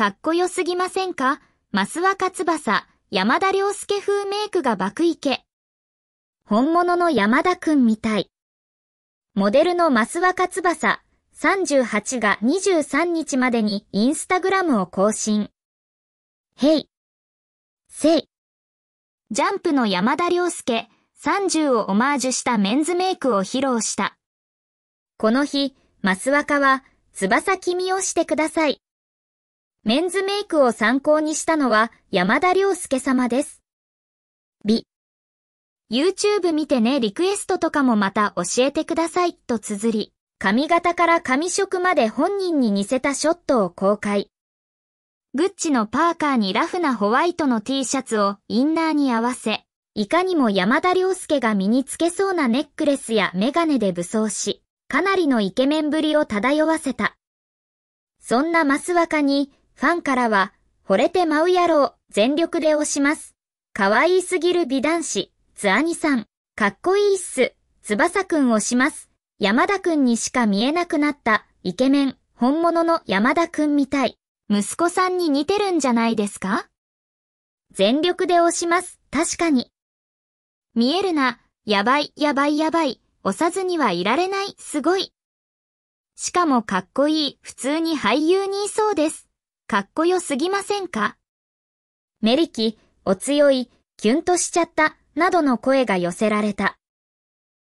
かっこよすぎませんかツ若サ、山田良介風メイクが爆池。本物の山田くんみたい。モデルのツ若サ、38が23日までにインスタグラムを更新。へい。せい。ジャンプの山田良介、30をオマージュしたメンズメイクを披露した。この日、マスワカは、翼君をしてください。メンズメイクを参考にしたのは山田良介様です。B。YouTube 見てね、リクエストとかもまた教えてください、と綴り、髪型から髪色まで本人に似せたショットを公開。グッチのパーカーにラフなホワイトの T シャツをインナーに合わせ、いかにも山田良介が身につけそうなネックレスやメガネで武装し、かなりのイケメンぶりを漂わせた。そんなマスワカに、ファンからは、惚れて舞う野郎、全力で押します。可愛いすぎる美男子、ツアニさん、かっこいいっす、翼くん押します。山田くんにしか見えなくなった、イケメン、本物の山田くんみたい。息子さんに似てるんじゃないですか全力で押します、確かに。見えるな、やばい、やばい、やばい、押さずにはいられない、すごい。しかもかっこいい、普通に俳優にいそうです。かっこよすぎませんかメリキ、お強い、キュンとしちゃった、などの声が寄せられた。